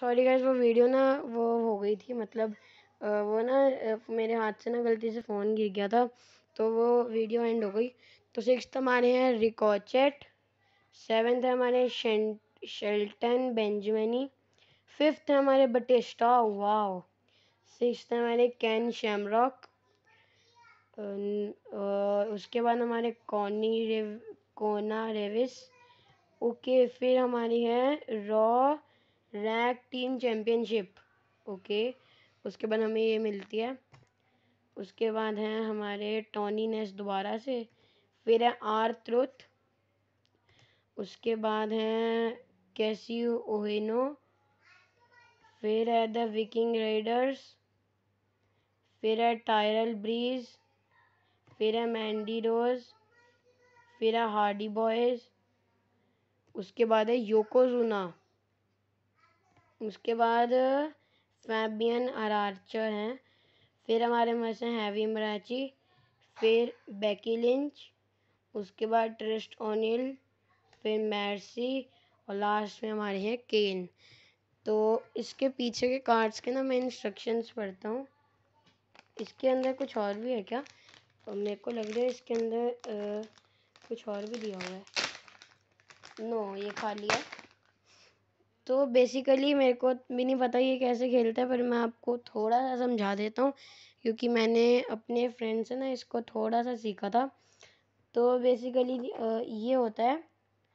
sorry guys वो video ना वो हो गई थी मतलब वो ना मेरे हाथ से ना गलती से फ़ोन गिर गया था तो वो वीडियो एंड हो गई तो सिक्स हमारे हैं रिकॉचेट सेवन्थ है हमारे शेल्टन बेंजमनी फिफ्थ है हमारे बटेस्टा वाओ सिक्स है हमारे कैन शैमरॉक उसके बाद हमारे कॉनी रेव कोना रेविस ओके फिर हमारी है रॉ रैक टीम चैम्पियनशिप ओके उसके बाद हमें ये मिलती है उसके बाद है हमारे टॉनी नेस दोबारा से फिर है आर त्रुथ उसके बाद हैं कैसी ओहेनो फिर है द विकिंग राइडर्स फिर है टायरल ब्रीज फिर है मैंडी रोज फिर है हार्डी बॉयज़ उसके बाद है योकोजुना उसके बाद फैबियन आर्चर हैं फिर हमारे पास हैं हैवी मराची फिर बेकी लिंच उसके बाद ट्रिस्ट ओनिल फिर मैर्सी और लास्ट में हमारे हैं केन तो इसके पीछे के कार्ड्स के ना मैं इंस्ट्रक्शंस पढ़ता हूँ इसके अंदर कुछ और भी है क्या और मेरे को लग रहा है इसके अंदर आ, कुछ और भी दिया हुआ है नो ये खाली है तो बेसिकली मेरे को भी नहीं पता ये कैसे खेलता है पर मैं आपको थोड़ा सा समझा देता हूँ क्योंकि मैंने अपने फ्रेंड से ना इसको थोड़ा सा सीखा था तो बेसिकली ये होता है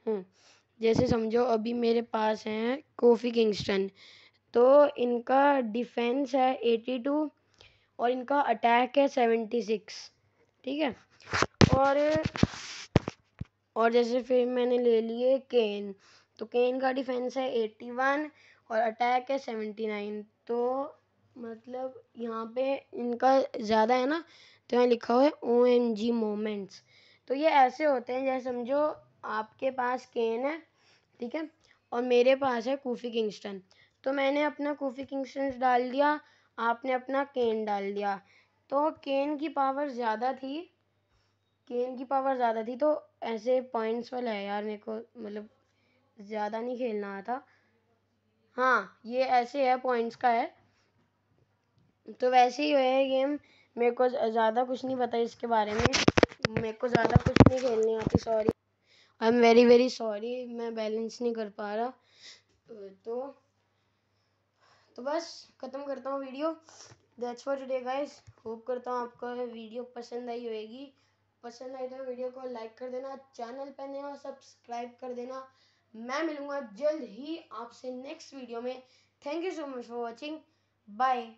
हम्म, जैसे समझो अभी मेरे पास हैं कोफ़ी किंगस्टन तो इनका डिफेंस है एटी टू और इनका अटैक है सेवेंटी सिक्स ठीक है और और जैसे फिर मैंने ले लिए केन तो केन का डिफेंस है एट्टी वन और अटैक है सेवेंटी नाइन तो मतलब यहाँ पे इनका ज़्यादा है ना तो यहाँ लिखा हुआ है ओ एम जी मोमेंट्स तो ये ऐसे होते हैं जैसे समझो आपके पास केन है ठीक है और मेरे पास है कूफी किंगस्टन तो मैंने अपना कूफी किंगस्टन डाल दिया आपने अपना केन डाल दिया तो केन की पावर ज़्यादा थी केन की पावर ज़्यादा थी तो ऐसे पॉइंट्स वाला है यार मेरे को मतलब ज़्यादा नहीं खेलना आता हाँ ये ऐसे है पॉइंट्स का है तो वैसे ही है गेम मेरे को ज़्यादा कुछ नहीं पता इसके बारे में मेरे को ज़्यादा कुछ नहीं खेलने आती sorry I am very very sorry मैं बैलेंस नहीं कर पा रहा तो तो बस ख़त्म करता हूँ video that's for today guys hope करता हूँ आपको वीडियो पसंद आई होगी पसंद आई तो वीडियो को लाइक कर देना चैनल पर नया सब्सक्राइब कर देना मैं मिलूंगा जल्द ही आपसे नेक्स्ट वीडियो में thank you so much for watching bye